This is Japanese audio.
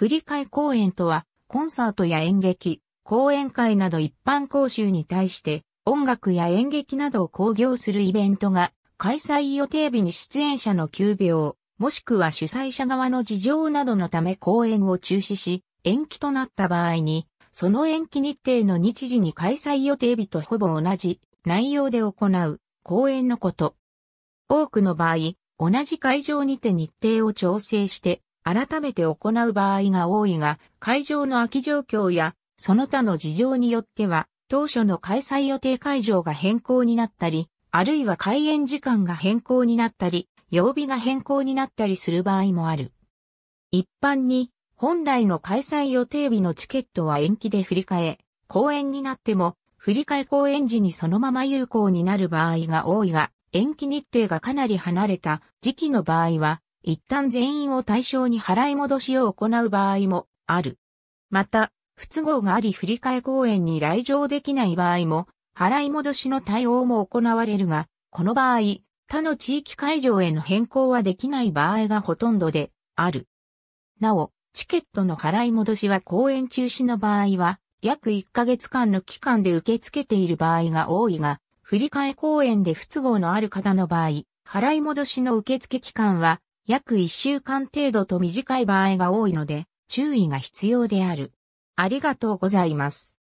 振替公演とは、コンサートや演劇、講演会など一般講習に対して、音楽や演劇などを興行するイベントが、開催予定日に出演者の急病、もしくは主催者側の事情などのため公演を中止し、延期となった場合に、その延期日程の日時に開催予定日とほぼ同じ内容で行う公演のこと。多くの場合、同じ会場にて日程を調整して改めて行う場合が多いが、会場の空き状況やその他の事情によっては、当初の開催予定会場が変更になったり、あるいは開演時間が変更になったり、曜日が変更になったりする場合もある。一般に、本来の開催予定日のチケットは延期で振り替え、公演になっても、振り替え公演時にそのまま有効になる場合が多いが、延期日程がかなり離れた時期の場合は、一旦全員を対象に払い戻しを行う場合もある。また、不都合があり振替公演に来場できない場合も、払い戻しの対応も行われるが、この場合、他の地域会場への変更はできない場合がほとんどである。なお、チケットの払い戻しは公演中止の場合は、約1ヶ月間の期間で受け付けている場合が多いが、振替公演で不都合のある方の場合、払い戻しの受付期間は約1週間程度と短い場合が多いので、注意が必要である。ありがとうございます。